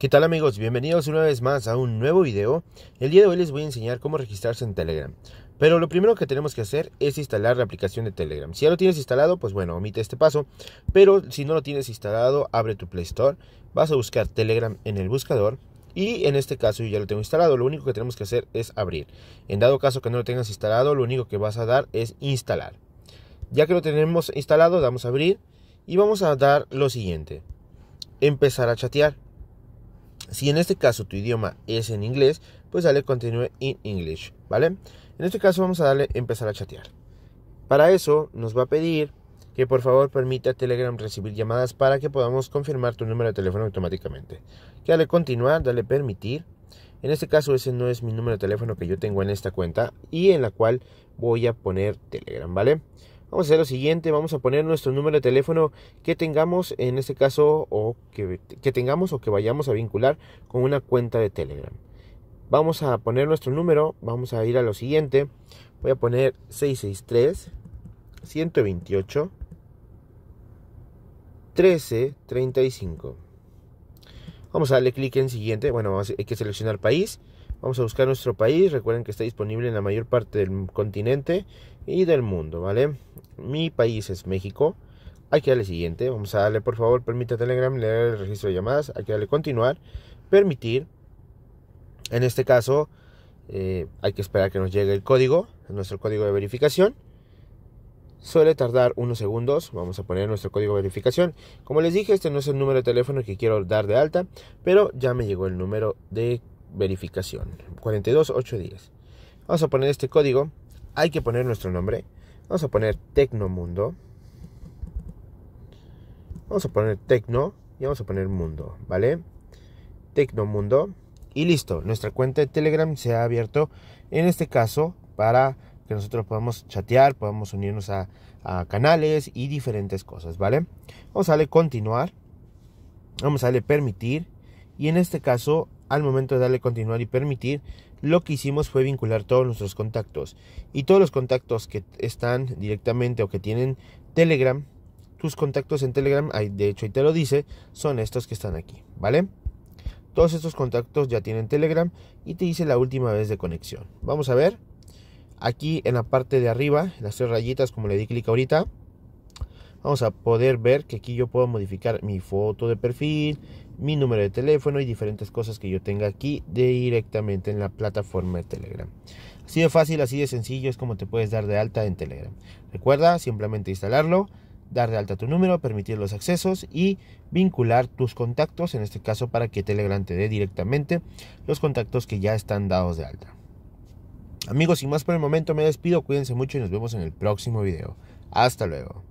¿Qué tal amigos? Bienvenidos una vez más a un nuevo video. El día de hoy les voy a enseñar cómo registrarse en Telegram. Pero lo primero que tenemos que hacer es instalar la aplicación de Telegram. Si ya lo tienes instalado, pues bueno, omite este paso. Pero si no lo tienes instalado, abre tu Play Store, vas a buscar Telegram en el buscador. Y en este caso yo ya lo tengo instalado, lo único que tenemos que hacer es abrir. En dado caso que no lo tengas instalado, lo único que vas a dar es instalar. Ya que lo tenemos instalado, damos a abrir y vamos a dar lo siguiente. Empezar a chatear. Si en este caso tu idioma es en inglés, pues dale continue in English, ¿vale? En este caso vamos a darle empezar a chatear. Para eso nos va a pedir que por favor permita a Telegram recibir llamadas para que podamos confirmar tu número de teléfono automáticamente. Que dale continuar, dale permitir. En este caso ese no es mi número de teléfono que yo tengo en esta cuenta y en la cual voy a poner Telegram, ¿vale? Vamos a hacer lo siguiente, vamos a poner nuestro número de teléfono que tengamos en este caso o que, tengamos o que vayamos a vincular con una cuenta de Telegram. Vamos a poner nuestro número, vamos a ir a lo siguiente. Voy a poner 663 128 1335. Vamos a darle clic en siguiente. Bueno, hay que seleccionar país. Vamos a buscar nuestro país. Recuerden que está disponible en la mayor parte del continente y del mundo, ¿vale? Mi país es México. Hay que darle siguiente. Vamos a darle, por favor, permite a Telegram leer el registro de llamadas. Hay que darle continuar, permitir. En este caso, eh, hay que esperar que nos llegue el código, nuestro código de verificación. Suele tardar unos segundos. Vamos a poner nuestro código de verificación. Como les dije, este no es el número de teléfono que quiero dar de alta, pero ya me llegó el número de verificación. 42, días. Vamos a poner este código. Hay que poner nuestro nombre. Vamos a poner Tecnomundo. Vamos a poner Tecno y vamos a poner Mundo, ¿vale? Tecnomundo. Y listo, nuestra cuenta de Telegram se ha abierto en este caso para que nosotros podamos chatear, podamos unirnos a, a canales y diferentes cosas, ¿vale? Vamos a darle continuar, vamos a darle permitir y en este caso al momento de darle continuar y permitir, lo que hicimos fue vincular todos nuestros contactos. Y todos los contactos que están directamente o que tienen Telegram, tus contactos en Telegram, de hecho ahí te lo dice, son estos que están aquí, ¿vale? Todos estos contactos ya tienen Telegram y te dice la última vez de conexión. Vamos a ver. Aquí en la parte de arriba, las tres rayitas, como le di clic ahorita, vamos a poder ver que aquí yo puedo modificar mi foto de perfil, mi número de teléfono y diferentes cosas que yo tenga aquí directamente en la plataforma de Telegram. Así de fácil, así de sencillo es como te puedes dar de alta en Telegram. Recuerda simplemente instalarlo, dar de alta tu número, permitir los accesos y vincular tus contactos, en este caso para que Telegram te dé directamente los contactos que ya están dados de alta. Amigos, sin más por el momento me despido, cuídense mucho y nos vemos en el próximo video. Hasta luego.